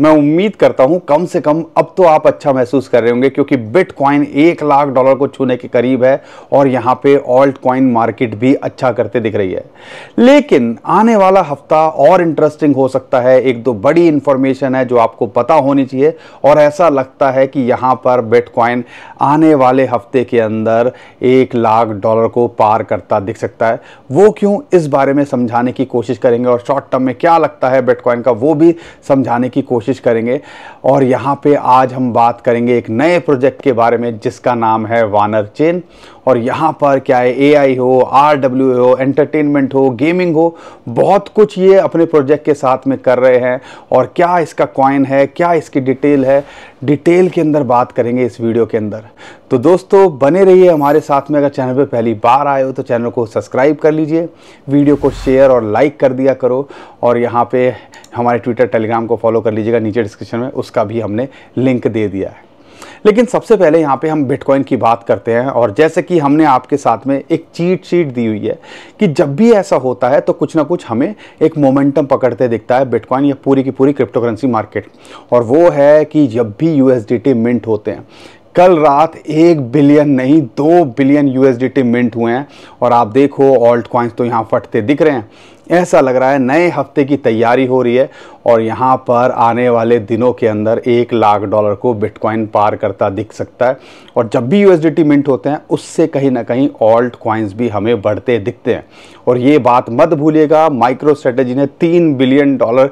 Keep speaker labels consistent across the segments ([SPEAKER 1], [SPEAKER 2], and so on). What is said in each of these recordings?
[SPEAKER 1] मैं उम्मीद करता हूं कम से कम अब तो आप अच्छा महसूस कर रहे होंगे क्योंकि बिटकॉइन एक लाख डॉलर को छूने के करीब है और यहां पे ऑल्ट कॉइन मार्केट भी अच्छा करते दिख रही है लेकिन आने वाला हफ्ता और इंटरेस्टिंग हो सकता है एक दो बड़ी इंफॉर्मेशन है जो आपको पता होनी चाहिए और ऐसा लगता है कि यहां पर बिटकॉइन आने वाले हफ्ते के अंदर एक लाख डॉलर को पार करता दिख सकता है वो क्यों इस बारे में समझाने की कोशिश करेंगे और शॉर्ट टर्म में क्या लगता है बिटकॉइन का वो भी समझाने की कोशिश कोशिश करेंगे और यहाँ पे आज हम बात करेंगे एक नए प्रोजेक्ट के बारे में जिसका नाम है वानर चेन और यहाँ पर क्या है ए आई हो आर डब्ल्यू हो एंटरटेनमेंट हो गेमिंग हो बहुत कुछ ये अपने प्रोजेक्ट के साथ में कर रहे हैं और क्या इसका कॉइन है क्या इसकी डिटेल है डिटेल के अंदर बात करेंगे इस वीडियो के अंदर तो दोस्तों बने रहिए हमारे साथ में अगर चैनल पे पहली बार आए हो तो चैनल को सब्सक्राइब कर लीजिए वीडियो को शेयर और लाइक कर दिया करो और यहाँ पे हमारे ट्विटर टेलीग्राम को फॉलो कर लीजिएगा नीचे डिस्क्रिप्शन में उसका भी हमने लिंक दे दिया है लेकिन सबसे पहले यहाँ पे हम बिटकॉइन की बात करते हैं और जैसे कि हमने आपके साथ में एक चीट शीट दी हुई है कि जब भी ऐसा होता है तो कुछ ना कुछ हमें एक मोमेंटम पकड़ते दिखता है बिटकॉइन या पूरी की पूरी क्रिप्टो करेंसी मार्केट और वो है कि जब भी यू मिंट होते हैं कल रात एक बिलियन नहीं दो बिलियन यूएसडीटी मिंट हुए हैं और आप देखो ऑल्ट क्वाइंस तो यहाँ फटते दिख रहे हैं ऐसा लग रहा है नए हफ्ते की तैयारी हो रही है और यहाँ पर आने वाले दिनों के अंदर एक लाख डॉलर को बिटकॉइन पार करता दिख सकता है और जब भी यूएसडीटी मिंट होते हैं उससे कहीं ना कहीं ऑल्ट क्वाइंस भी हमें बढ़ते दिखते हैं और ये बात मत भूलिएगा माइक्रो स्ट्रेटेजी ने तीन बिलियन डॉलर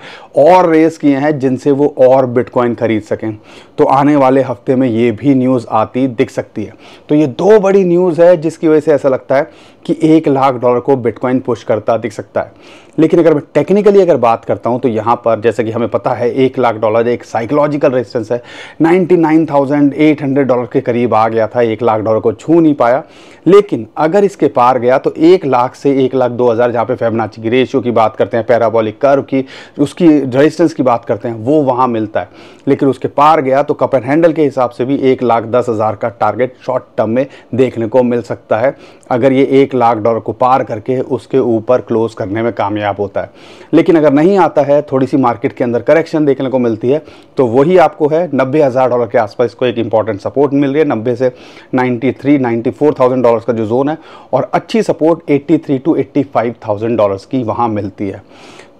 [SPEAKER 1] और रेस किए हैं जिनसे वो और बिटकॉइन खरीद सकें तो आने वाले हफ्ते में ये भी न्यूज़ आती दिख सकती है तो ये दो बड़ी न्यूज़ है जिसकी वजह से ऐसा लगता है कि एक लाख डॉलर को बिटकॉइन पुश करता दिख सकता है लेकिन अगर मैं टेक्निकली अगर बात करता हूँ तो यहाँ पर जैसे कि हमें पता है एक लाख डॉलर एक साइकोलॉजिकल रेजिस्टेंस है 99,800 डॉलर के करीब आ गया था एक लाख डॉलर को छू नहीं पाया लेकिन अगर इसके पार गया तो एक लाख से एक लाख दो हज़ार जहाँ पर फेबनाची की रेशियो की बात करते हैं पैराबॉलिक कर्व की उसकी रजिस्टेंस की बात करते हैं वो वहाँ मिलता है लेकिन उसके पार गया तो कप एंड हैंडल के हिसाब से भी एक लाख दस हज़ार का टारगेट शॉर्ट टर्म में देखने को मिल सकता है अगर ये एक लाख डॉलर को पार करके उसके ऊपर क्लोज करने में कामयाब कामयाब होता है लेकिन अगर नहीं आता है थोड़ी सी मार्केट के अंदर करेक्शन देखने को मिलती है तो वही आपको है नब्बे हज़ार डॉलर के आसपास इसको एक इंपॉर्टेंट सपोर्ट मिल रही है नब्बे से ninety three ninety four thousand dollars का जो जोन है और अच्छी support eighty three two eighty five thousand dollars की वहाँ मिलती है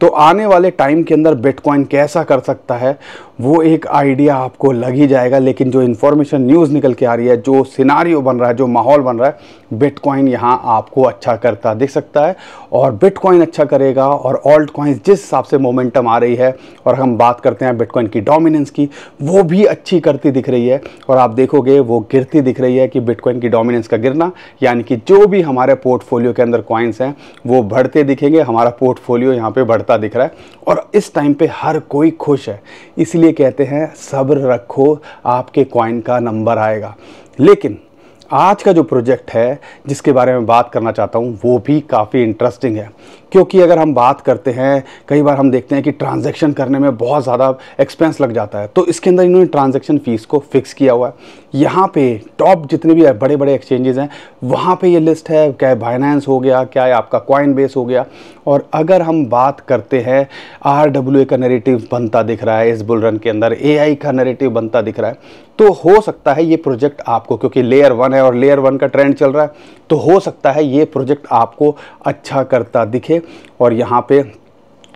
[SPEAKER 1] तो आने वाले टाइम के अंदर बिटकॉइन कैसा कर सकता है वो एक आइडिया आपको लग ही जाएगा लेकिन जो इन्फॉर्मेशन न्यूज़ निकल के आ रही है जो सिनारियो बन रहा है जो माहौल बन रहा है बिटकॉइन यहाँ आपको अच्छा करता दिख सकता है और बिटकॉइन अच्छा करेगा और ऑल्ट कॉइन्स जिस हिसाब से मोमेंटम आ रही है और हम बात करते हैं बिटकॉइन की डोमिनेंस की वो भी अच्छी करती दिख रही है और आप देखोगे वो गिरती दिख रही है कि बिटकॉइन की डोमिनेंस का गिरना यानी कि जो भी हमारे पोर्टफोलियो के अंदर कॉइन्स हैं वो बढ़ते दिखेंगे हमारा पोर्टफोलियो यहाँ पर बढ़ता रास्ता दिख रहा है और इस टाइम पे हर कोई खुश है इसलिए कहते हैं सब्र रखो आपके कॉइन का नंबर आएगा लेकिन आज का जो प्रोजेक्ट है जिसके बारे में बात करना चाहता हूँ वो भी काफ़ी इंटरेस्टिंग है क्योंकि अगर हम बात करते हैं कई बार हम देखते हैं कि ट्रांजैक्शन करने में बहुत ज़्यादा एक्सपेंस लग जाता है तो इसके अंदर इन्होंने ट्रांजैक्शन फ़ीस को फिक्स किया हुआ है यहाँ पे टॉप जितने भी बड़े बड़े एक्सचेंजेस हैं वहाँ पे ये लिस्ट है क्या बाइनेंस हो गया क्या है आपका कॉइन बेस हो गया और अगर हम बात करते हैं आर डब्ल्यू ए का नरेटिव बनता दिख रहा है इस बुल रन के अंदर ए आई का नेरेटिव बनता दिख रहा है तो हो सकता है ये प्रोजेक्ट आपको क्योंकि लेयर वन है और लेयर वन का ट्रेंड चल रहा है तो हो सकता है ये प्रोजेक्ट आपको अच्छा करता दिखे और यहाँ पे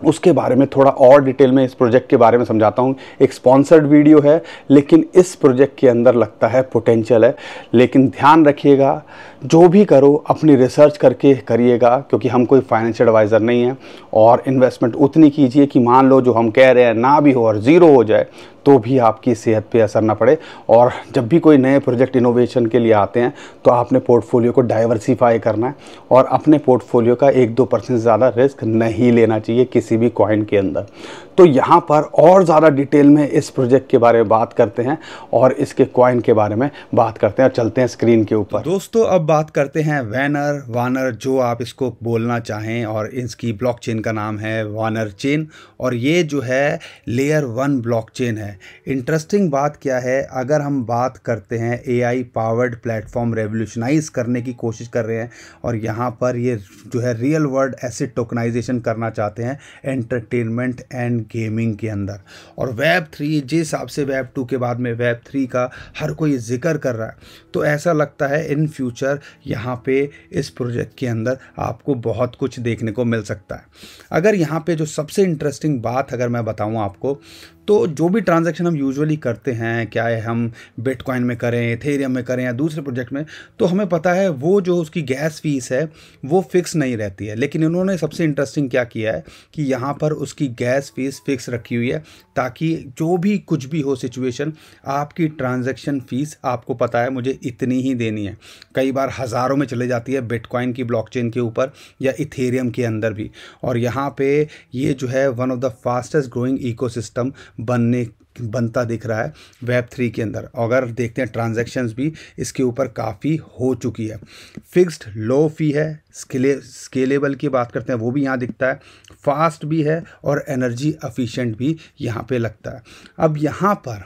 [SPEAKER 1] उसके बारे में थोड़ा और डिटेल में इस प्रोजेक्ट के बारे में समझाता हूँ एक स्पॉन्सर्ड वीडियो है लेकिन इस प्रोजेक्ट के अंदर लगता है पोटेंशियल है लेकिन ध्यान रखिएगा जो भी करो अपनी रिसर्च करके करिएगा क्योंकि हम कोई फाइनेंशियल एडवाइज़र नहीं है और इन्वेस्टमेंट उतनी कीजिए कि मान लो जो हम कह रहे हैं ना भी हो और ज़ीरो हो जाए तो भी आपकी सेहत पे असर ना पड़े और जब भी कोई नए प्रोजेक्ट इनोवेशन के लिए आते हैं तो आपने पोर्टफोलियो को डाइवर्सीफाई करना है और अपने पोर्टफोलियो का एक दो परसेंट ज़्यादा रिस्क नहीं लेना चाहिए किसी भी कॉइन के अंदर तो यहाँ पर और ज़्यादा डिटेल में इस प्रोजेक्ट के बारे में बात करते हैं और इसके कॉइन के बारे में बात करते हैं और चलते हैं स्क्रीन के ऊपर दोस्तों अब बात करते हैं वैनर वानर जो आप इसको बोलना चाहें और इसकी ब्लॉकचेन का नाम है वानर चेन और ये जो है लेयर वन ब्लॉकचेन है इंटरेस्टिंग बात क्या है अगर हम बात करते हैं एआई पावर्ड प्लेटफॉर्म रेवोल्यूशनाइज करने की कोशिश कर रहे हैं और यहाँ पर ये जो है रियल वर्ल्ड एसिड टोकनाइजेशन करना चाहते हैं एंटरटेनमेंट एंड गेमिंग के अंदर और वेब थ्री जिस हिसाब से वेब टू के बाद में वेब थ्री का हर कोई जिक्र कर रहा है तो ऐसा लगता है इन फ्यूचर यहाँ पे इस प्रोजेक्ट के अंदर आपको बहुत कुछ देखने को मिल सकता है अगर यहाँ पे जो सबसे इंटरेस्टिंग बात अगर मैं बताऊँ आपको तो जो भी ट्रांजेक्शन हम यूजुअली करते हैं क्या है हम बिटकॉइन में करें थेरियम में करें या दूसरे प्रोजेक्ट में तो हमें पता है वो जो उसकी गैस फीस है वो फिक्स नहीं रहती है लेकिन इन्होंने सबसे इंटरेस्टिंग क्या किया है कि यहाँ पर उसकी गैस फीस फिक्स रखी हुई है ताकि जो भी कुछ भी हो सिचुएशन आपकी ट्रांजेक्शन फीस आपको पता है मुझे इतनी ही देनी है कई बार बार हज़ारों में चले जाती है बिटकॉइन की ब्लॉकचेन के ऊपर या इथेरियम के अंदर भी और यहाँ पे ये जो है one of the fastest growing ecosystem बनने बनता दिख रहा है वेब थ्री के अंदर अगर देखते हैं ट्रांजेक्शन्स भी इसके ऊपर काफ़ी हो चुकी है फिक्स्ड लो फी है स्केले स्केलेबल की बात करते हैं वो भी यहाँ दिखता है फास्ट भी है और एनर्जी अफिशेंट भी यहाँ पे लगता है अब यहाँ पर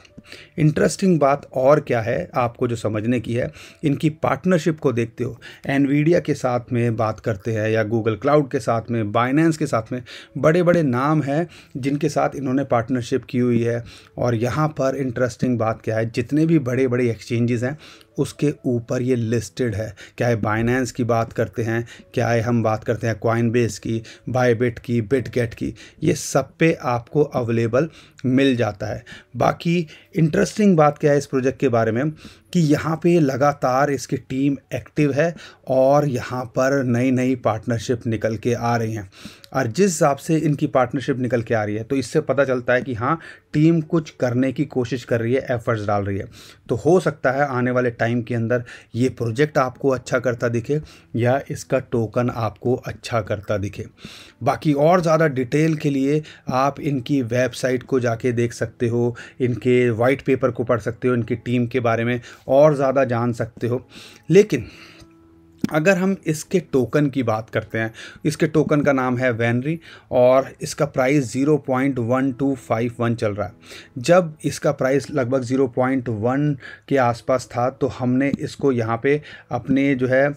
[SPEAKER 1] इंटरेस्टिंग बात और क्या है आपको जो समझने की है इनकी पार्टनरशिप को देखते हो एनवीडिया के साथ में बात करते हैं या गूगल क्लाउड के साथ में बाइनेंस के साथ में बड़े बड़े नाम हैं जिनके साथ इन्होंने पार्टनरशिप की हुई है और यहाँ पर इंटरेस्टिंग बात क्या है जितने भी बड़े बड़े एक्सचेंजेस हैं उसके ऊपर ये लिस्टेड है क्या है बाइनेंस की बात करते हैं क्या है हम बात करते हैं क्वाइन बेस की बायबिट की बिट गेट की ये सब पे आपको अवेलेबल मिल जाता है बाकी इंटरेस्टिंग बात क्या है इस प्रोजेक्ट के बारे में कि यहाँ पे लगातार इसकी टीम एक्टिव है और यहाँ पर नई नई पार्टनरशिप निकल के आ रही हैं और जिस हिसाब से इनकी पार्टनरशिप निकल के आ रही है तो इससे पता चलता है कि हाँ टीम कुछ करने की कोशिश कर रही है एफर्ट्स डाल रही है तो हो सकता है आने वाले टाइम टाइम के अंदर ये प्रोजेक्ट आपको अच्छा करता दिखे या इसका टोकन आपको अच्छा करता दिखे बाकी और ज़्यादा डिटेल के लिए आप इनकी वेबसाइट को जाके देख सकते हो इनके वाइट पेपर को पढ़ सकते हो इनकी टीम के बारे में और ज़्यादा जान सकते हो लेकिन अगर हम इसके टोकन की बात करते हैं इसके टोकन का नाम है वैनरी और इसका प्राइस 0.1251 चल रहा है जब इसका प्राइस लगभग 0.1 के आसपास था तो हमने इसको यहाँ पे अपने जो है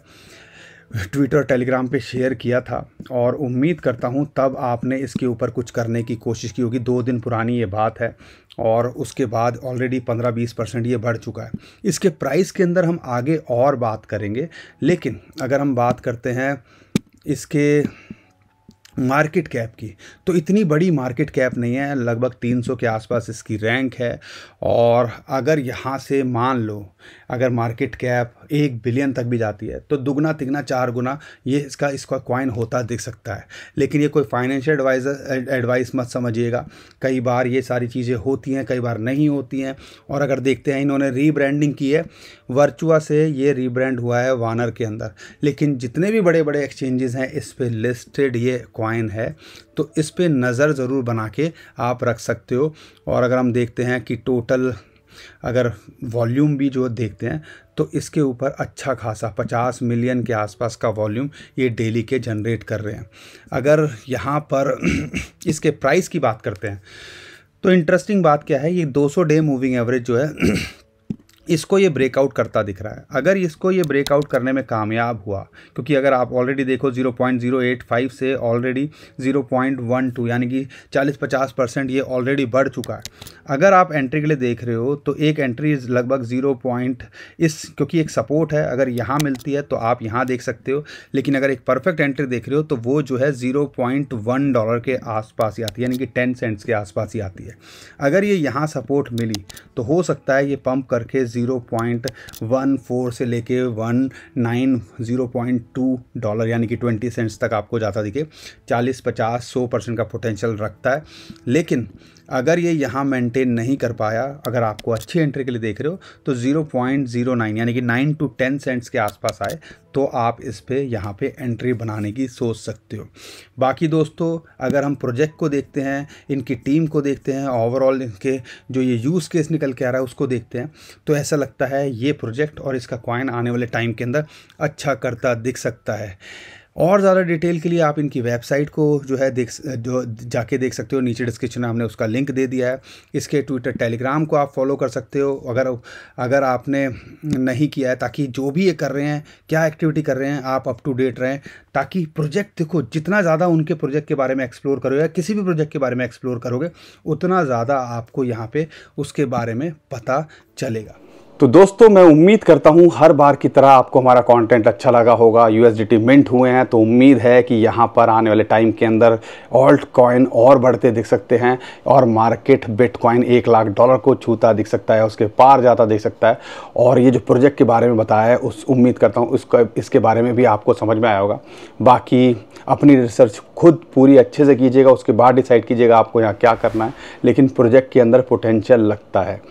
[SPEAKER 1] ट्विटर टेलीग्राम पे शेयर किया था और उम्मीद करता हूँ तब आपने इसके ऊपर कुछ करने की कोशिश की होगी दो दिन पुरानी ये बात है और उसके बाद ऑलरेडी 15-20 परसेंट ये बढ़ चुका है इसके प्राइस के अंदर हम आगे और बात करेंगे लेकिन अगर हम बात करते हैं इसके मार्केट कैप की तो इतनी बड़ी मार्केट कैप नहीं है लगभग 300 के आसपास इसकी रैंक है और अगर यहाँ से मान लो अगर मार्केट कैप एक बिलियन तक भी जाती है तो दुगना तिगना चार गुना ये इसका इसका क्वाइन होता दिख सकता है लेकिन ये कोई फाइनेंशियल एडवाइजर एडवाइस मत समझिएगा कई बार ये सारी चीज़ें होती हैं कई बार नहीं होती हैं और अगर देखते हैं इन्होंने रीब्रांडिंग की है वर्चुआ से ये रीब्रांड हुआ है वानर के अंदर लेकिन जितने भी बड़े बड़े एक्सचेंजेस हैं इस पर लिस्टेड ये कॉइन है तो इस पर नज़र ज़रूर बना के आप रख सकते हो और अगर हम देखते हैं कि टोटल अगर वॉल्यूम भी जो देखते हैं तो इसके ऊपर अच्छा खासा 50 मिलियन के आसपास का वॉल्यूम ये डेली के जनरेट कर रहे हैं अगर यहाँ पर इसके प्राइस की बात करते हैं तो इंटरेस्टिंग बात क्या है ये 200 डे मूविंग एवरेज जो है इसको ये ब्रेकआउट करता दिख रहा है अगर इसको ये ब्रेकआउट करने में कामयाब हुआ क्योंकि अगर आप ऑलरेडी देखो 0.085 से ऑलरेडी 0.12 यानी कि 40-50 परसेंट ये ऑलरेडी बढ़ चुका है अगर आप एंट्री के लिए देख रहे हो तो एक एंट्री लगभग 0. इस क्योंकि एक सपोर्ट है अगर यहाँ मिलती है तो आप यहाँ देख सकते हो लेकिन अगर एक परफेक्ट एंट्री देख रहे हो तो वो जो है ज़ीरो डॉलर के आसपास ही आती है यानी कि टेन सेंट्स के आसपास ही आती है अगर ये यहाँ सपोर्ट मिली तो हो सकता है ये पम्प करके ज़ीरो पॉइंट वन फोर से लेके one nine zero point two dollar यानी कि ट्वेंटी सेंट्स तक आपको जाता दिखे चालीस पचास सौ परसेंट का पोटेंशियल रखता है लेकिन अगर ये यहाँ मेंटेन नहीं कर पाया अगर आपको अच्छी एंट्री के लिए देख रहे हो तो 0.09 यानी कि 9 टू 10 सेंट्स के आसपास आए तो आप इस पर यहाँ पे एंट्री बनाने की सोच सकते हो बाकी दोस्तों अगर हम प्रोजेक्ट को देखते हैं इनकी टीम को देखते हैं ओवरऑल इनके जो ये यूज़ केस निकल के आ रहा है उसको देखते हैं तो ऐसा लगता है ये प्रोजेक्ट और इसका क्वाइन आने वाले टाइम के अंदर अच्छा करता दिख सकता है और ज़्यादा डिटेल के लिए आप इनकी वेबसाइट को जो है देख जो जाके देख सकते हो नीचे डिस्क्रिप्शन में हमने उसका लिंक दे दिया है इसके ट्विटर टेलीग्राम को आप फॉलो कर सकते हो अगर अगर आपने नहीं किया है ताकि जो भी ये कर रहे हैं क्या एक्टिविटी कर रहे हैं आप अप टू डेट रहें ताकि प्रोजेक्ट देखो जितना ज़्यादा उनके प्रोजेक्ट के बारे में एक्सप्लोर करो या किसी भी प्रोजेक्ट के बारे में एक्सप्लोर करोगे उतना ज़्यादा आपको यहाँ पर उसके बारे में पता चलेगा तो दोस्तों मैं उम्मीद करता हूँ हर बार की तरह आपको हमारा कंटेंट अच्छा लगा होगा यूएसडीटी मिंट हुए हैं तो उम्मीद है कि यहाँ पर आने वाले टाइम के अंदर ऑल्ट कॉइन और बढ़ते दिख सकते हैं और मार्केट बिटकॉइन एक लाख डॉलर को छूता दिख सकता है उसके पार जाता दिख सकता है और ये जो प्रोजेक्ट के बारे में बताया है उस उम्मीद करता हूँ उसका इसके बारे में भी आपको समझ में आया होगा बाकी अपनी रिसर्च खुद पूरी अच्छे से कीजिएगा उसके बाद डिसाइड कीजिएगा आपको यहाँ क्या करना है लेकिन प्रोजेक्ट के अंदर पोटेंशियल लगता है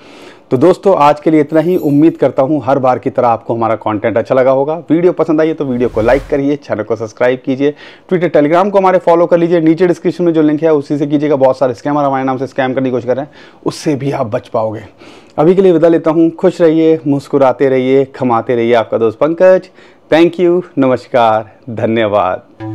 [SPEAKER 1] तो दोस्तों आज के लिए इतना ही उम्मीद करता हूँ हर बार की तरह आपको हमारा कंटेंट अच्छा लगा होगा वीडियो पसंद आई तो वीडियो को लाइक करिए चैनल को सब्सक्राइब कीजिए ट्विटर टेलीग्राम को हमारे फॉलो कर लीजिए नीचे डिस्क्रिप्शन में जो लिंक है उसी से कीजिएगा बहुत सारे स्कैमर हमारे नाम से स्कैम करने की कोशिश कर रहे हैं उससे भी आप बच पाओगे अभी के लिए विदा लेता हूँ खुश रहिए मुस्कुराते रहिए खमाते रहिए आपका दोस्त पंकज थैंक यू नमस्कार धन्यवाद